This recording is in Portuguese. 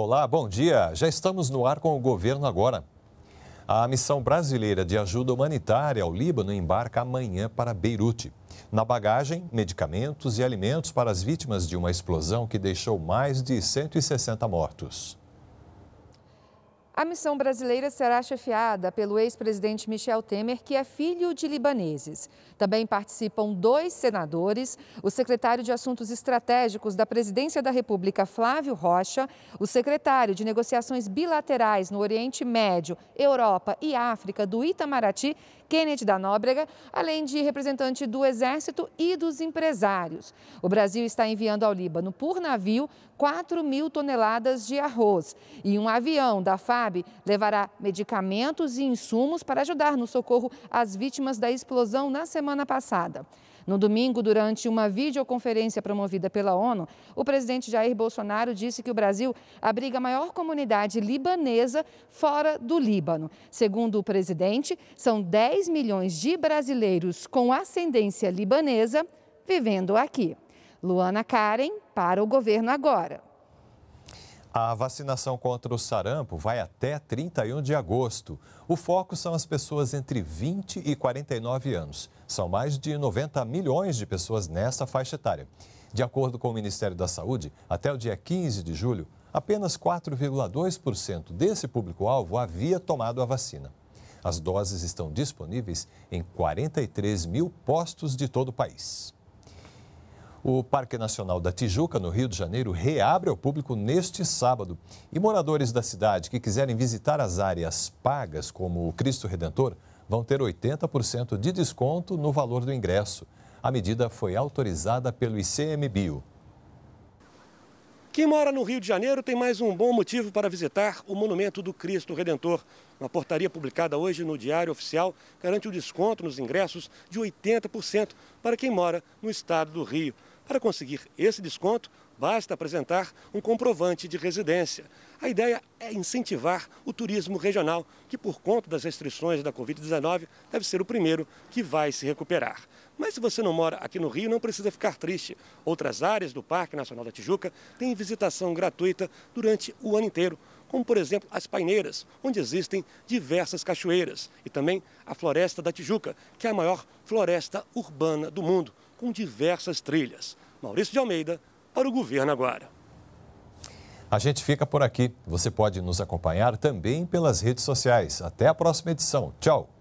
Olá, bom dia. Já estamos no ar com o governo agora. A missão brasileira de ajuda humanitária ao Líbano embarca amanhã para Beirute. Na bagagem, medicamentos e alimentos para as vítimas de uma explosão que deixou mais de 160 mortos. A missão brasileira será chefiada pelo ex-presidente Michel Temer, que é filho de libaneses. Também participam dois senadores, o secretário de Assuntos Estratégicos da Presidência da República, Flávio Rocha, o secretário de Negociações Bilaterais no Oriente Médio, Europa e África do Itamaraty, Kennedy da Nóbrega, além de representante do Exército e dos empresários. O Brasil está enviando ao Líbano, por navio, 4 mil toneladas de arroz e um avião da FAB Sabe levará medicamentos e insumos para ajudar no socorro às vítimas da explosão na semana passada. No domingo, durante uma videoconferência promovida pela ONU, o presidente Jair Bolsonaro disse que o Brasil abriga a maior comunidade libanesa fora do Líbano. Segundo o presidente, são 10 milhões de brasileiros com ascendência libanesa vivendo aqui. Luana Karen, para o governo agora. A vacinação contra o sarampo vai até 31 de agosto. O foco são as pessoas entre 20 e 49 anos. São mais de 90 milhões de pessoas nessa faixa etária. De acordo com o Ministério da Saúde, até o dia 15 de julho, apenas 4,2% desse público-alvo havia tomado a vacina. As doses estão disponíveis em 43 mil postos de todo o país. O Parque Nacional da Tijuca, no Rio de Janeiro, reabre ao público neste sábado. E moradores da cidade que quiserem visitar as áreas pagas, como o Cristo Redentor, vão ter 80% de desconto no valor do ingresso. A medida foi autorizada pelo ICMBio. Quem mora no Rio de Janeiro tem mais um bom motivo para visitar o Monumento do Cristo Redentor. Uma portaria publicada hoje no Diário Oficial garante o desconto nos ingressos de 80% para quem mora no estado do Rio. Para conseguir esse desconto, basta apresentar um comprovante de residência. A ideia é incentivar o turismo regional, que por conta das restrições da Covid-19 deve ser o primeiro que vai se recuperar. Mas se você não mora aqui no Rio, não precisa ficar triste. Outras áreas do Parque Nacional da Tijuca têm visitação gratuita durante o ano inteiro, como por exemplo as Paineiras, onde existem diversas cachoeiras, e também a Floresta da Tijuca, que é a maior floresta urbana do mundo com diversas trilhas. Maurício de Almeida, para o governo agora. A gente fica por aqui. Você pode nos acompanhar também pelas redes sociais. Até a próxima edição. Tchau!